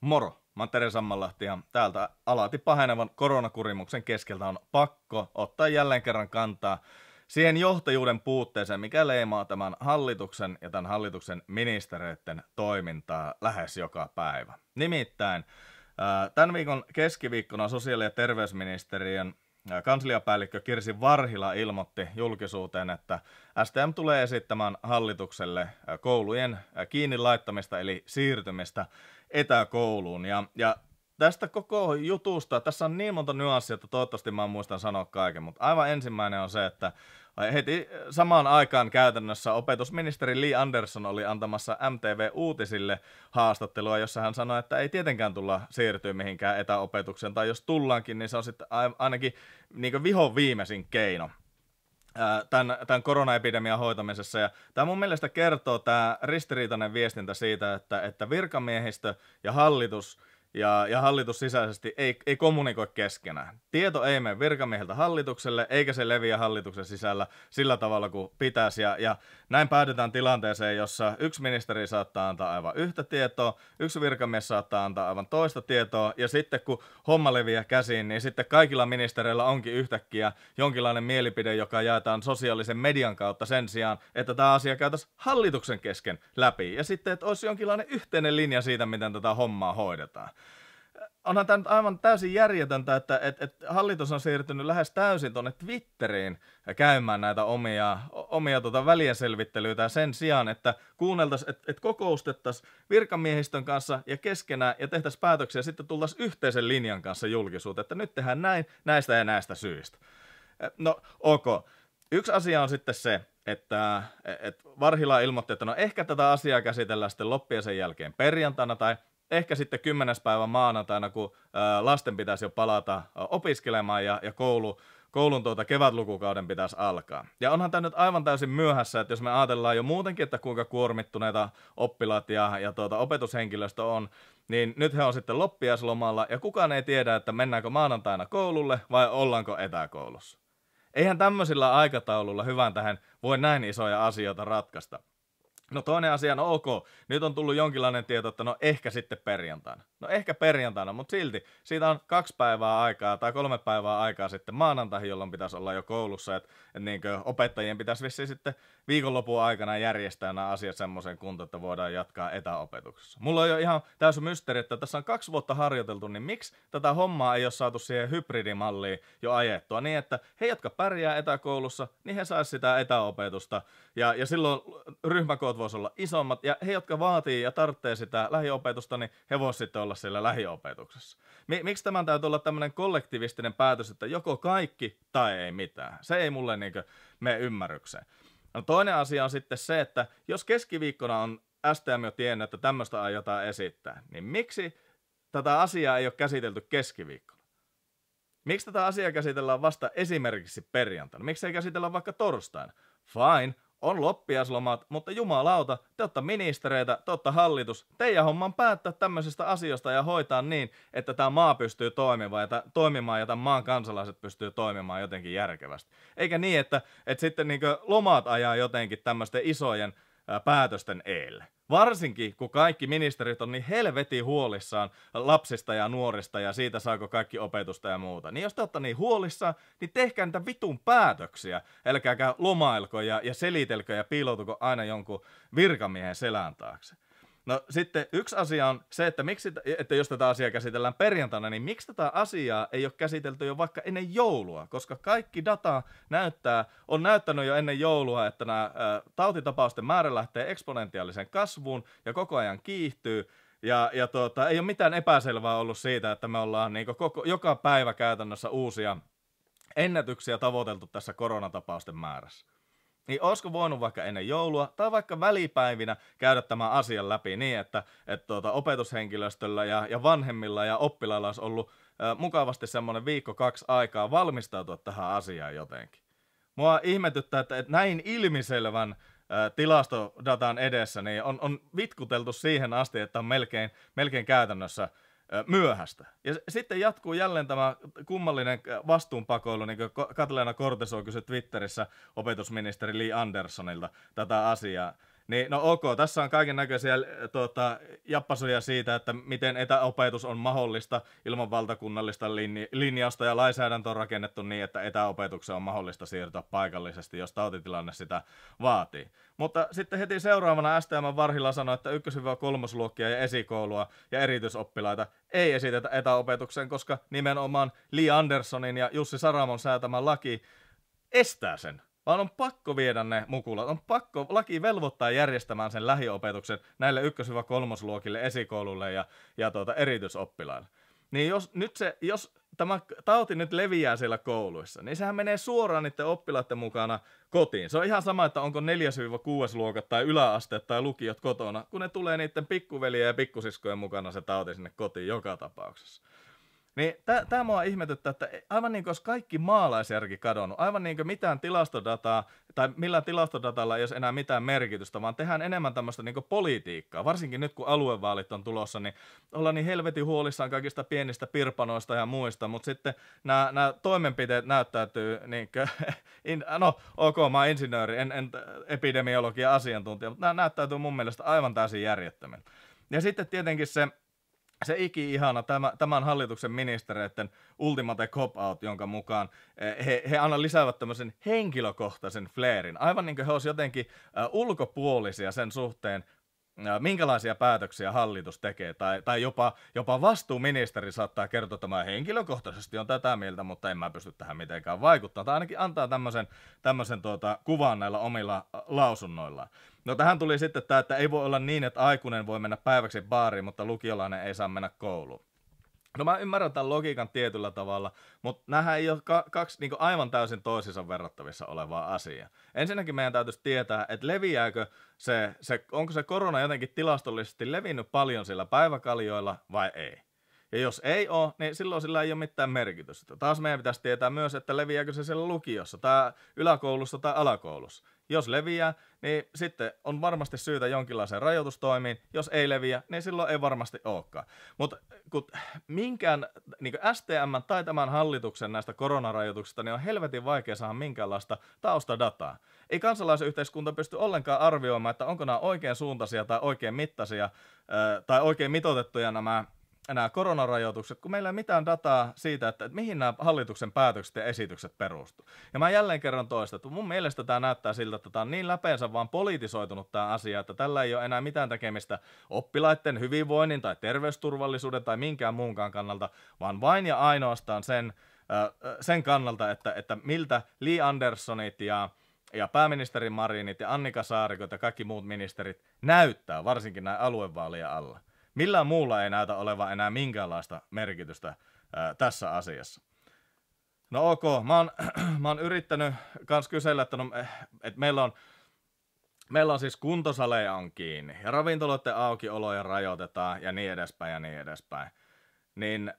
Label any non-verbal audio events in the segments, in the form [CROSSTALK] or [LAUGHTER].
Moro! Mä oon Tere Sammanlahti ja täältä alati pahenevan koronakurimuksen keskeltä on pakko ottaa jälleen kerran kantaa siihen johtajuuden puutteeseen, mikä leimaa tämän hallituksen ja tämän hallituksen ministereiden toimintaa lähes joka päivä. Nimittäin äh, tämän viikon keskiviikkona sosiaali- ja terveysministeriön äh, kansliapäällikkö Kirsi Varhila ilmoitti julkisuuteen, että STM tulee esittämään hallitukselle äh, koulujen kiinni laittamista eli siirtymistä etäkouluun. Ja, ja tästä koko jutusta, tässä on niin monta nyanssia, että toivottavasti mä muistan sanoa kaiken, mutta aivan ensimmäinen on se, että heti samaan aikaan käytännössä opetusministeri Lee Anderson oli antamassa MTV-uutisille haastattelua, jossa hän sanoi, että ei tietenkään tulla siirtyä mihinkään etäopetukseen, tai jos tullaankin, niin se on sitten ainakin niin viho viimeisin keino tämän, tämän koronaepidemian hoitamisessa. Ja tämä mun mielestä kertoo tämä ristiriitainen viestintä siitä, että, että virkamiehistö ja hallitus – ja, ja hallitus sisäisesti ei, ei kommunikoi keskenään. Tieto ei mene virkamieheltä hallitukselle, eikä se leviä hallituksen sisällä sillä tavalla kuin pitäisi. Ja, ja näin päädytään tilanteeseen, jossa yksi ministeri saattaa antaa aivan yhtä tietoa, yksi virkamies saattaa antaa aivan toista tietoa, ja sitten kun homma leviää käsiin, niin sitten kaikilla ministereillä onkin yhtäkkiä jonkinlainen mielipide, joka jaetaan sosiaalisen median kautta sen sijaan, että tämä asia käytäisiin hallituksen kesken läpi, ja sitten, että olisi jonkinlainen yhteinen linja siitä, miten tätä hommaa hoidetaan onhan tämä nyt aivan täysin järjetöntä, että et, et hallitus on siirtynyt lähes täysin tuonne Twitteriin käymään näitä omia, omia tota välienselvittelyitä sen sijaan, että kuunneltaisiin, että et kokoustettaisiin virkamiehistön kanssa ja keskenään ja tehtäisiin päätöksiä ja sitten tultaisiin yhteisen linjan kanssa julkisuuteen, että nyt tehdään näin näistä ja näistä syistä. No, ok. Yksi asia on sitten se, että että Varhila ilmoitti, että no ehkä tätä asiaa käsitellään sitten loppia sen jälkeen perjantaina tai ehkä sitten kymmenes päivä maanantaina, kun lasten pitäisi jo palata opiskelemaan ja, ja koulu, koulun tuota kevätlukukauden pitäisi alkaa. Ja onhan tämä nyt aivan täysin myöhässä, että jos me ajatellaan jo muutenkin, että kuinka kuormittuneita oppilaat ja, ja tuota, opetushenkilöstö on, niin nyt he on sitten loppiaislomalla ja kukaan ei tiedä, että mennäänkö maanantaina koululle vai ollaanko etäkoulussa. Eihän tämmöisillä aikataululla hyvän tähän voi näin isoja asioita ratkaista. No toinen asia, no ok, nyt on tullut jonkinlainen tieto, että no ehkä sitten perjantaina. No ehkä perjantaina, mutta silti siitä on kaksi päivää aikaa tai kolme päivää aikaa sitten maanantaihin, jolloin pitäisi olla jo koulussa. Että et niin opettajien pitäisi vissi sitten viikonlopun aikana järjestää nämä asiat semmoisen kuntoon, että voidaan jatkaa etäopetuksessa. Mulla on jo ihan täysin mysteeri, että tässä on kaksi vuotta harjoiteltu, niin miksi tätä hommaa ei ole saatu siihen hybridimalliin jo ajettua niin, että he, jotka pärjää etäkoulussa, niin he saisivat sitä etäopetusta ja, ja silloin ryhmäkoot voisi olla isommat, ja he, jotka vaatii ja tarvitsee sitä lähiopetusta, niin he voisivat sitten olla siellä lähiopetuksessa. Mi- miksi tämän täytyy olla tämmöinen kollektivistinen päätös, että joko kaikki tai ei mitään? Se ei mulle niin me ymmärrykseen. No toinen asia on sitten se, että jos keskiviikkona on STM jo tiennyt, että tämmöistä aiotaan esittää, niin miksi tätä asiaa ei ole käsitelty keskiviikkona? Miksi tätä asiaa käsitellään vasta esimerkiksi perjantaina? Miksi ei käsitellä vaikka torstaina? Fine, on loppiaslomat, mutta jumalauta, te olette ministereitä, te olette hallitus. Teidän homman päättää tämmöisistä asiasta ja hoitaa niin, että tämä maa pystyy toimimaan ja, toimimaan ja tämän maan kansalaiset pystyy toimimaan jotenkin järkevästi. Eikä niin, että, että sitten niin lomat ajaa jotenkin tämmöisten isojen päätösten eelle. Varsinkin, kun kaikki ministerit on niin helvetin huolissaan lapsista ja nuorista ja siitä saako kaikki opetusta ja muuta. Niin jos te olette niin huolissaan, niin tehkää niitä vitun päätöksiä. Älkääkä lomailko ja, ja selitelkö ja piiloutuko aina jonkun virkamiehen selän taakse. No sitten yksi asia on se, että, miksi, että jos tätä asiaa käsitellään perjantaina, niin miksi tätä asiaa ei ole käsitelty jo vaikka ennen joulua, koska kaikki data näyttää, on näyttänyt jo ennen joulua, että nämä ä, tautitapausten määrä lähtee eksponentiaaliseen kasvuun ja koko ajan kiihtyy. Ja, ja tuota, ei ole mitään epäselvää ollut siitä, että me ollaan niin koko, joka päivä käytännössä uusia ennätyksiä tavoiteltu tässä koronatapausten määrässä niin olisiko voinut vaikka ennen joulua tai vaikka välipäivinä käydä tämän asian läpi niin, että et tuota, opetushenkilöstöllä ja, ja vanhemmilla ja oppilailla olisi ollut ö, mukavasti semmoinen viikko kaksi aikaa valmistautua tähän asiaan jotenkin. Mua ihmetyttää, että, että näin ilmiselvän ö, tilastodatan edessä niin on, on vitkuteltu siihen asti, että on melkein, melkein käytännössä – myöhästä. Ja sitten jatkuu jälleen tämä kummallinen vastuunpakoilu, niin kuin Katleena Korteso kysyi Twitterissä opetusministeri Lee Andersonilta tätä asiaa. Niin, no ok, tässä on kaiken näköisiä äh, tuota, jappasuja siitä, että miten etäopetus on mahdollista ilman valtakunnallista linja- linjausta ja lainsäädäntö on rakennettu niin, että etäopetuksen on mahdollista siirtyä paikallisesti, jos tautitilanne sitä vaatii. Mutta sitten heti seuraavana STM Varhilla sanoi, että 1-3 luokkia ja esikoulua ja erityisoppilaita ei esitetä etäopetukseen, koska nimenomaan Lee Andersonin ja Jussi Saramon säätämä laki estää sen vaan on pakko viedä ne mukulat. On pakko, laki velvoittaa järjestämään sen lähiopetuksen näille ykkös-kolmosluokille, esikoululle ja, ja tuota, erityisoppilaille. Niin jos, nyt se, jos tämä tauti nyt leviää siellä kouluissa, niin sehän menee suoraan niiden oppilaiden mukana kotiin. Se on ihan sama, että onko 4-6 luokat tai yläasteet tai lukiot kotona, kun ne tulee niiden pikkuveliä ja pikkusiskojen mukana se tauti sinne kotiin joka tapauksessa. Niin tämä mua ihmetyttää, että aivan niin kuin olisi kaikki maalaisjärki kadonnut, aivan niin kuin mitään tilastodataa, tai millään tilastodatalla ei olisi enää mitään merkitystä, vaan tehdään enemmän tämmöistä niin politiikkaa. Varsinkin nyt, kun aluevaalit on tulossa, niin ollaan niin helvetin huolissaan kaikista pienistä pirpanoista ja muista, mutta sitten nämä, nämä toimenpiteet näyttäytyy, niin kuin, [LAUGHS] in, no ok, mä oon insinööri, en, en epidemiologia asiantuntija, mutta nämä näyttäytyy mun mielestä aivan täysin järjettömän Ja sitten tietenkin se se iki-ihana tämän hallituksen ministereiden ultimate cop-out, jonka mukaan eh, he, he aina lisäävät tämmöisen henkilökohtaisen flairin, Aivan niin kuin he olisivat jotenkin eh, ulkopuolisia sen suhteen, minkälaisia päätöksiä hallitus tekee, tai, tai jopa, jopa vastuuministeri saattaa kertoa mä henkilökohtaisesti on tätä mieltä, mutta en mä pysty tähän mitenkään vaikuttamaan, tai ainakin antaa tämmöisen, tämmöisen tuota, kuvan näillä omilla lausunnoillaan. No tähän tuli sitten tämä, että ei voi olla niin, että aikuinen voi mennä päiväksi baariin, mutta lukiolainen ei saa mennä kouluun. No mä ymmärrän tämän logiikan tietyllä tavalla, mutta nämä ei ole kaksi niin aivan täysin toisissa verrattavissa olevaa asiaa. Ensinnäkin meidän täytyisi tietää, että leviääkö se, se, onko se korona jotenkin tilastollisesti levinnyt paljon sillä päiväkaljoilla vai ei. Ja jos ei ole, niin silloin sillä ei ole mitään merkitystä. Taas meidän pitäisi tietää myös, että leviääkö se siellä lukiossa tai yläkoulussa tai alakoulussa. Jos leviää, niin sitten on varmasti syytä jonkinlaiseen rajoitustoimiin. Jos ei leviä, niin silloin ei varmasti olekaan. Mutta kun minkään, niin kuin STM tai tämän hallituksen näistä koronarajoituksista, niin on helvetin vaikea saada minkäänlaista taustadataa. Ei kansalaisyhteiskunta pysty ollenkaan arvioimaan, että onko nämä oikein suuntaisia tai oikein mittaisia tai oikein mitotettuja nämä nämä koronarajoitukset, kun meillä ei mitään dataa siitä, että, että mihin nämä hallituksen päätökset ja esitykset perustuu. Ja mä jälleen kerran toistan, että mun mielestä tämä näyttää siltä, että tämä on niin läpeensä vaan politisoitunut tämä asia, että tällä ei ole enää mitään tekemistä oppilaiden hyvinvoinnin tai terveysturvallisuuden tai minkään muunkaan kannalta, vaan vain ja ainoastaan sen, sen kannalta, että, että miltä Lee Anderssonit ja ja pääministeri Marinit ja Annika Saarikot ja kaikki muut ministerit näyttää, varsinkin näin aluevaalien alla. Millään muulla ei näytä olevan enää minkäänlaista merkitystä ää, tässä asiassa. No ok, mä oon, [CLEARS THROAT] mä oon yrittänyt kans kysellä, että, no, eh, et meillä on Meillä on siis kuntosaleja on kiinni ja ravintoloiden aukioloja rajoitetaan ja niin edespäin ja niin edespäin. Niin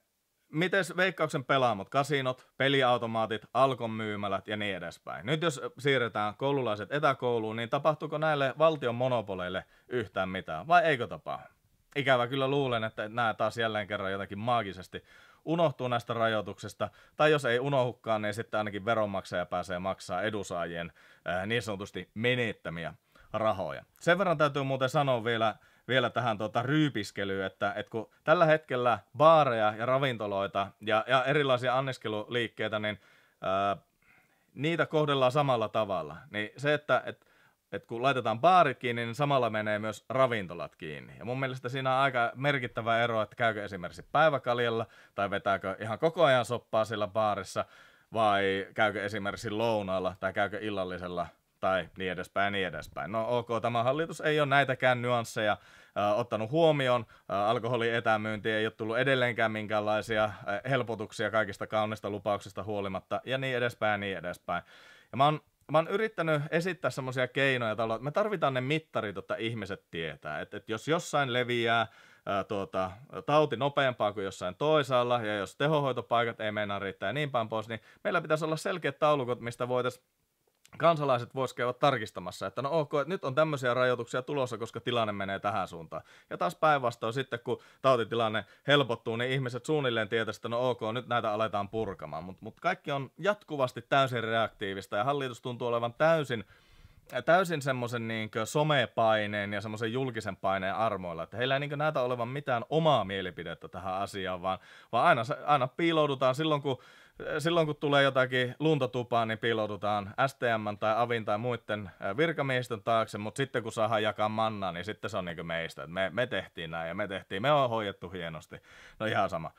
miten veikkauksen pelaamot, kasinot, peliautomaatit, alkon myymälät ja niin edespäin. Nyt jos siirretään koululaiset etäkouluun, niin tapahtuuko näille valtion monopoleille yhtään mitään vai eikö tapahdu? ikävä kyllä luulen, että nämä taas jälleen kerran jotenkin maagisesti unohtuu näistä rajoituksista, tai jos ei unohukaan, niin sitten ainakin veronmaksaja pääsee maksaa edusaajien äh, niin sanotusti menettämiä rahoja. Sen verran täytyy muuten sanoa vielä, vielä tähän tuota ryypiskelyyn, että, että kun tällä hetkellä baareja ja ravintoloita ja, ja erilaisia anniskeluliikkeitä, niin ää, äh, niitä kohdellaan samalla tavalla. Niin se, että että että kun laitetaan baarit kiinni, niin samalla menee myös ravintolat kiinni. Ja mun mielestä siinä on aika merkittävä ero, että käykö esimerkiksi päiväkaljalla tai vetääkö ihan koko ajan soppaa sillä baarissa vai käykö esimerkiksi lounaalla tai käykö illallisella tai niin edespäin, niin edespäin. No ok, tämä hallitus ei ole näitäkään nyansseja äh, ottanut huomioon. Äh, alkoholin etämyynti ei ole tullut edelleenkään minkäänlaisia äh, helpotuksia kaikista kaunista lupauksista huolimatta ja niin edespäin, niin edespäin. Ja mä oon mä oon yrittänyt esittää semmoisia keinoja, että me tarvitaan ne mittarit, jotta ihmiset tietää. Että et jos jossain leviää ää, tuota, tauti nopeampaa kuin jossain toisaalla, ja jos tehohoitopaikat ei meinaa riittää ja niin päin pois, niin meillä pitäisi olla selkeät taulukot, mistä voitaisiin kansalaiset voisivat käydä tarkistamassa, että no ok, että nyt on tämmöisiä rajoituksia tulossa, koska tilanne menee tähän suuntaan. Ja taas päinvastoin sitten, kun tautitilanne helpottuu, niin ihmiset suunnilleen tietävät, että no ok, nyt näitä aletaan purkamaan. Mutta mut kaikki on jatkuvasti täysin reaktiivista ja hallitus tuntuu olevan täysin täysin semmoisen niin somepaineen ja semmoisen julkisen paineen armoilla, että heillä ei niin näitä olevan mitään omaa mielipidettä tähän asiaan, vaan, vaan aina, aina piiloudutaan silloin, kun silloin kun tulee jotakin luntatupaa, niin piiloudutaan STM tai Avin tai muiden virkamiehistön taakse, mutta sitten kun saadaan jakaa mannaa, niin sitten se on niin meistä. että me, me tehtiin näin ja me tehtiin, me on hoidettu hienosti. No ihan sama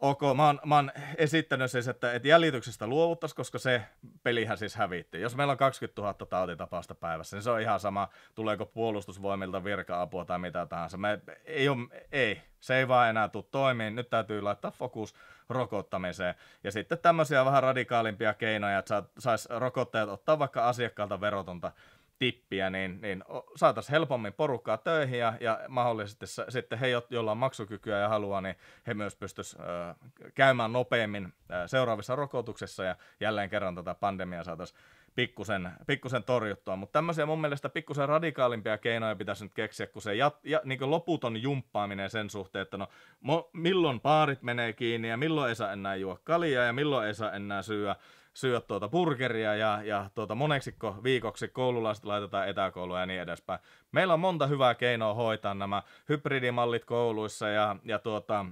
ok, mä oon, mä oon esittänyt siis, että, että jäljityksestä luovuttaisiin, koska se pelihän siis hävitti. Jos meillä on 20 000 tautitapausta päivässä, niin se on ihan sama, tuleeko puolustusvoimilta virka-apua tai mitä tahansa. Me, ei, ole, ei, se ei vaan enää tule toimiin. Nyt täytyy laittaa fokus rokottamiseen. Ja sitten tämmöisiä vähän radikaalimpia keinoja, että saisi rokotteet ottaa vaikka asiakkaalta verotonta tippiä, niin, niin saataisiin helpommin porukkaa töihin ja, ja mahdollisesti sitten he, joilla on maksukykyä ja haluaa, niin he myös pystyisivät äh, käymään nopeammin äh, seuraavissa rokotuksissa ja jälleen kerran tätä pandemiaa saataisiin pikkusen, pikkusen torjuttua. Mutta tämmöisiä mun mielestä pikkusen radikaalimpia keinoja pitäisi nyt keksiä, kun se jat, ja, niin kuin loputon jumppaaminen sen suhteen, että no mo, milloin paarit menee kiinni ja milloin ei saa enää juo kalia ja milloin ei saa enää syödä syödä tuota burgeria ja, ja tuota moneksikko viikoksi koululaiset laitetaan etäkoulua ja niin edespäin. Meillä on monta hyvää keinoa hoitaa nämä hybridimallit kouluissa ja, ja tuota,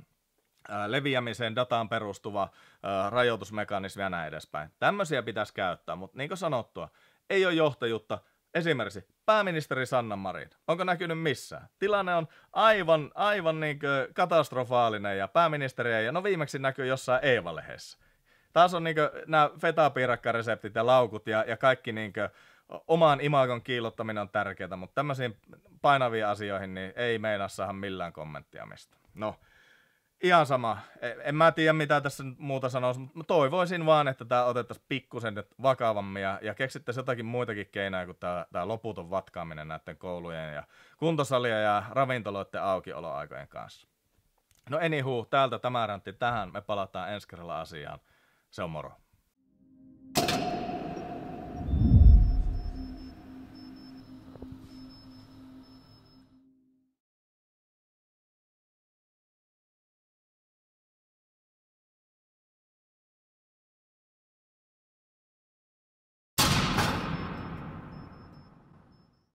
leviämiseen dataan perustuva ää, rajoitusmekanismi ja näin edespäin. Tämmöisiä pitäisi käyttää, mutta niin kuin sanottua, ei ole johtajuutta. Esimerkiksi pääministeri Sanna Marin. Onko näkynyt missään? Tilanne on aivan, aivan niin katastrofaalinen ja pääministeriä ja no viimeksi näkyy jossain Eeva-lehdessä. Taas on niinku nämä fetapiirakkareseptit ja laukut ja, ja kaikki niinku, omaan imagon kiillottaminen on tärkeää, mutta tämmöisiin painaviin asioihin niin ei meinaa saada millään kommenttia mistä. No, ihan sama. E, en mä tiedä, mitä tässä muuta sanoisi, mutta toivoisin vaan, että tämä otettaisiin pikkusen nyt vakavammin ja, ja keksittäisiin jotakin muitakin keinoja kuin tämä, loputon vatkaaminen näiden koulujen ja kuntosalien ja ravintoloiden aukioloaikojen kanssa. No enihuu, täältä tämä rantti tähän. Me palataan ensi kerralla asiaan. Se on moro.